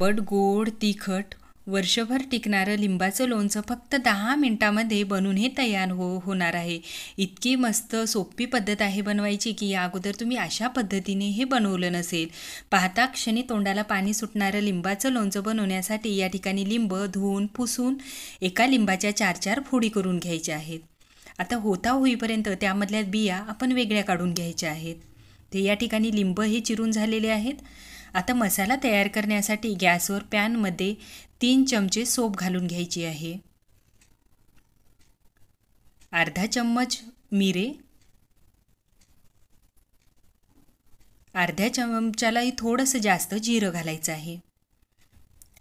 but गोड तिखट वर्षभर टिकणारं लिंबाचं लोणचं फक्त दहा मिनटामध्ये बनून हे तयार हो होणार आहे इतकी मस्त सोपी पद्धत आहे बनवायची की या अगोदर तुम्ही अशा पद्धतीने हे बनवलं नसेल पाहता क्षणी तोंडाला पाणी सुटणारं लिंबाचं लोणचं बनवण्यासाठी या ठिकाणी लिंब धुवून पुसून एका लिंबाच्या चार चार फोडी करून घ्यायच्या आहेत आता होता होईपर्यंत त्यामधल्या बिया आपण वेगळ्या काढून घ्यायच्या आहेत ते या ठिकाणी लिंब हे चिरून झालेले आहेत आता मसाला तयार करण्यासाठी गॅसवर पॅनमध्ये तीन चमचे सोप घालून घ्यायची आहे अर्धा चम्मच मिरे अर्ध्या चमचालाही थोडंसं जास्त जिरं घालायचं आहे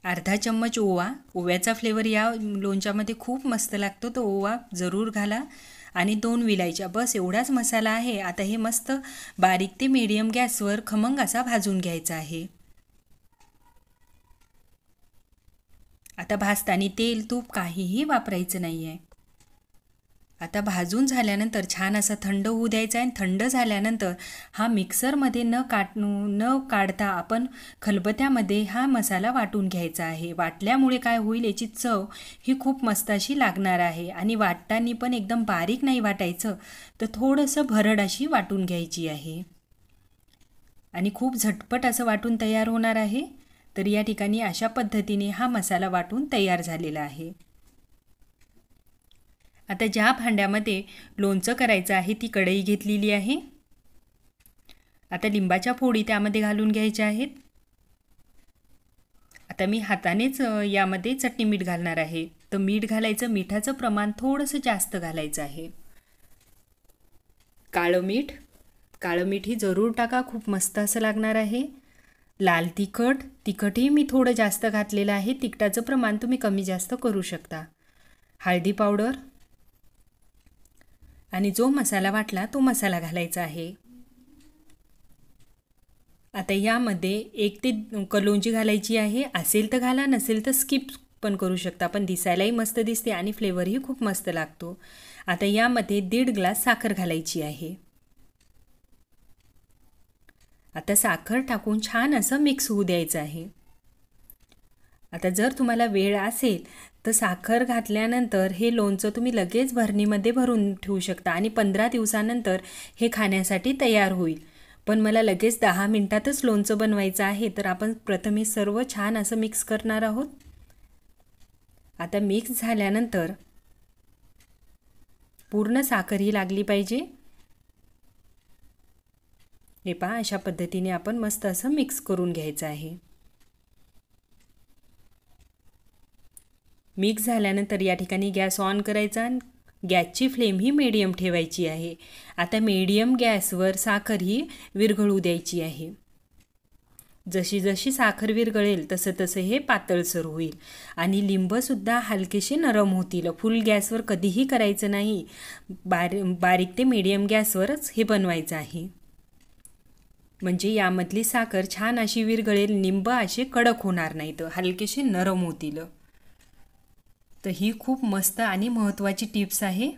अर्धा चम्मच ओवा ओव्याचा फ्लेवर या लोणच्यामध्ये खूप मस्त लागतो तो ओवा जरूर घाला आणि दोन विलायच्या बस एवढाच मसाला आहे आता हे मस्त बारीक ते मिडियम गॅसवर खमंग असा भाजून घ्यायचा आहे आता भाजताना तेल तूप काहीही वापरायचं नाही आहे आता भाजून झाल्यानंतर छान असं थंड होऊ द्यायचा आहे आणि थंड झाल्यानंतर हा मिक्सरमध्ये न काट न काढता आपण खलबत्यामध्ये हा मसाला वाटून घ्यायचा आहे वाटल्यामुळे काय होईल याची चव ही खूप मस्त अशी लागणार आहे आणि वाटताना पण एकदम बारीक नाही वाटायचं तर थोडंसं भरड अशी वाटून घ्यायची आहे आणि खूप झटपट असं वाटून तयार होणार आहे तर या ठिकाणी अशा पद्धतीने हा मसाला वाटून तयार झालेला आहे आता ज्या भांड्यामध्ये लोणचं करायचं आहे ती कढई घेतलेली आहे आता लिंबाच्या फोडी त्यामध्ये घालून घ्यायच्या आहेत आता मी हातानेच यामध्ये चटणी मीठ घालणार आहे तर मीठ घालायचं मिठाचं प्रमाण थोडंसं जास्त घालायचं आहे काळं मीठ काळं मीठ ही जरूर टाका खूप मस्त असं लागणार आहे लाल तिखट तिखटही मी थोडं जास्त घातलेलं आहे तिखटाचं प्रमाण तुम्ही कमी जास्त करू शकता हळदी पावडर आणि जो मसाला वाटला तो मसाला घालायचा आहे आता यामध्ये एक ते कलोंजी घालायची आहे असेल तर घाला नसेल तर स्किप पण करू शकता पण दिसायलाही मस्त दिसते आणि फ्लेवरही खूप मस्त लागतो आता यामध्ये दीड ग्लास साखर घालायची आहे आता साखर टाकून छान असं मिक्स होऊ द्यायचं आहे आता जर तुम्हाला वेळ असेल तर साखर घातल्यानंतर हे लोणचं तुम्ही लगेच भरणीमध्ये भरून ठेवू शकता आणि पंधरा दिवसानंतर हे खाण्यासाठी तयार होईल पण मला लगेच दहा मिनटातच लोणचं बनवायचं आहे तर आपण प्रथम हे सर्व छान असं मिक्स करणार आहोत आता मिक्स झाल्यानंतर पूर्ण साखर ही लागली पाहिजे हे पहा अशा पद्धतीने आपण मस्त असं मिक्स करून घ्यायचं आहे मिक्स झाल्यानंतर या ठिकाणी गॅस ऑन करायचा आणि गॅसची फ्लेम ही मीडियम ठेवायची आहे आता मीडियम गॅसवर साखर ही विरघळू द्यायची आहे जशी जशी साखर विरघळेल तसं तसं हे पातळसर होईल आणि लिंबसुद्धा हलकेसे नरम होतील फुल गॅसवर कधीही करायचं नाही बारी बारीक ते मीडियम गॅसवरच हे बनवायचं आहे म्हणजे यामधली साखर छान अशी विरघळेल निंब असे कडक होणार नाहीत हलकेसे नरम होतील तर ही खूप मस्त आणि महत्त्वाची टिप्स आहे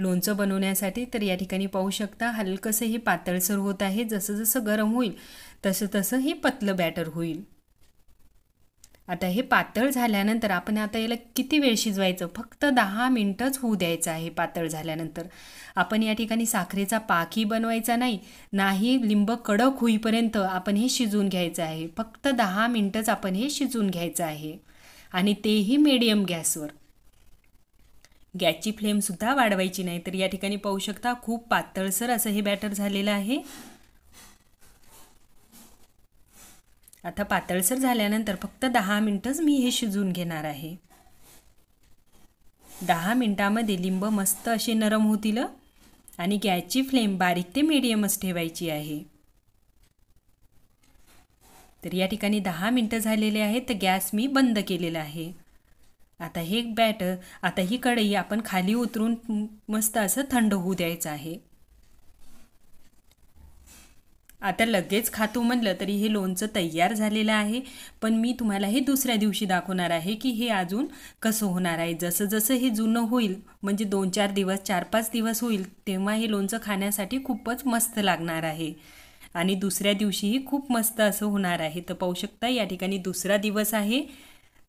लोणचं बनवण्यासाठी तर या ठिकाणी पाहू शकता हलकंसं हे पातळसर होत आहे जसं जसं गरम होईल तसं तसं हे पतलं बॅटर होईल आता हे पातळ झाल्यानंतर आपण आता याला किती वेळ शिजवायचं फक्त दहा मिनटंच होऊ द्यायचं आहे पातळ झाल्यानंतर आपण या ठिकाणी साखरेचा पाकही बनवायचा नाही नाही लिंब कडक होईपर्यंत आपण हे शिजवून घ्यायचं आहे फक्त दहा मिनटंच आपण हे शिजून घ्यायचं आहे आणि तेही मीडियम गॅसवर गॅसची फ्लेमसुद्धा वाढवायची नाही तर या ठिकाणी पाहू शकता खूप पातळसर असं हे बॅटर झालेलं आहे आता पातळसर झाल्यानंतर फक्त दहा मिनटंच मी हे शिजून घेणार आहे दहा मिनटामध्ये लिंब मस्त असे नरम होतील आणि गॅसची फ्लेम बारीक ते मीडियमच ठेवायची आहे तर या ठिकाणी दहा मिनटं झालेले आहेत तर गॅस मी बंद केलेला आहे आता हे बॅटर आता ही कढई आपण खाली उतरून मस्त असं थंड होऊ द्यायचं आहे आता लगेच खातो म्हणलं तरी हे लोणचं तयार झालेलं आहे पण मी तुम्हाला हे दुसऱ्या दिवशी दाखवणार आहे की हे अजून कसं होणार आहे जसं जसं हे जुनं होईल म्हणजे दोन चार दिवस चार पाच दिवस होईल तेव्हा हे लोणचं खाण्यासाठी खूपच मस्त लागणार आहे आणि दुसऱ्या दिवशीही खूप मस्त असं होणार आहे तर पाहू शकता या ठिकाणी दुसरा दिवस आहे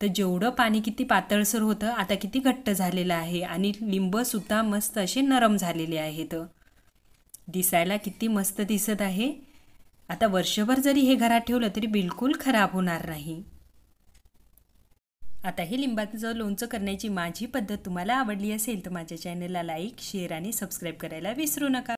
तर जेवढं पाणी किती पातळसर होतं आता किती घट्ट झालेलं आहे आणि लिंबसुद्धा मस्त असे नरम झालेले आहेत दिसायला किती मस्त दिसत आहे आता वर्षभर जरी हे घरात ठेवलं तरी बिलकुल खराब होणार नाही आता हे लिंबाचं लोणचं करण्याची माझी पद्धत तुम्हाला आवडली असेल तर माझ्या चॅनलला लाईक शेअर आणि सबस्क्राईब करायला विसरू नका